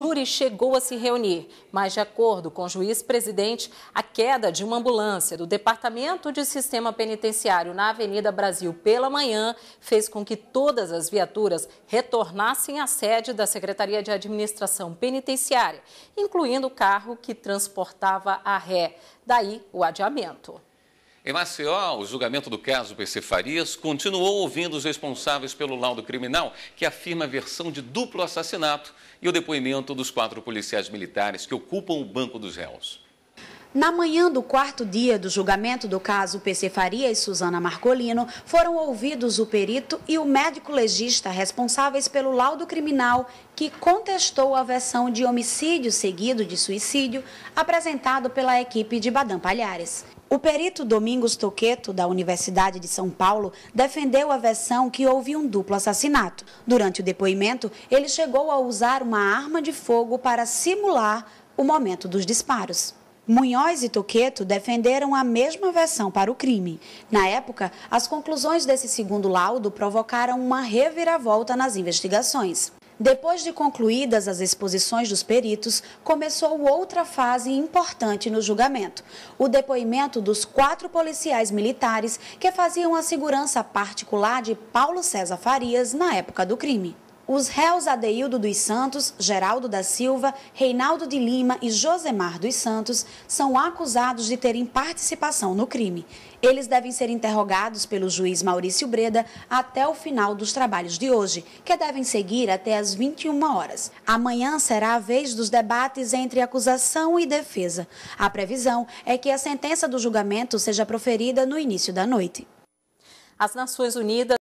júri chegou a se reunir, mas, de acordo com o juiz-presidente, a queda de uma ambulância do Departamento de Sistema Penitenciário na Avenida Brasil pela manhã fez com que todas as viaturas retornassem à sede da Secretaria de Administração Penitenciária, incluindo o carro que transportava a ré. Daí o adiamento. Em Maceió, o julgamento do caso PC Farias continuou ouvindo os responsáveis pelo laudo criminal, que afirma a versão de duplo assassinato e o depoimento dos quatro policiais militares que ocupam o banco dos réus. Na manhã do quarto dia do julgamento do caso PC Faria e Suzana Marcolino, foram ouvidos o perito e o médico legista responsáveis pelo laudo criminal, que contestou a versão de homicídio seguido de suicídio apresentado pela equipe de Badam Palhares. O perito Domingos Toqueto, da Universidade de São Paulo, defendeu a versão que houve um duplo assassinato. Durante o depoimento, ele chegou a usar uma arma de fogo para simular o momento dos disparos. Munhoz e Toqueto defenderam a mesma versão para o crime. Na época, as conclusões desse segundo laudo provocaram uma reviravolta nas investigações. Depois de concluídas as exposições dos peritos, começou outra fase importante no julgamento: o depoimento dos quatro policiais militares que faziam a segurança particular de Paulo César Farias na época do crime os réus Adeildo dos Santos, Geraldo da Silva, Reinaldo de Lima e Josemar dos Santos são acusados de terem participação no crime. Eles devem ser interrogados pelo juiz Maurício Breda até o final dos trabalhos de hoje, que devem seguir até as 21 horas. Amanhã será a vez dos debates entre acusação e defesa. A previsão é que a sentença do julgamento seja proferida no início da noite. As Nações Unidas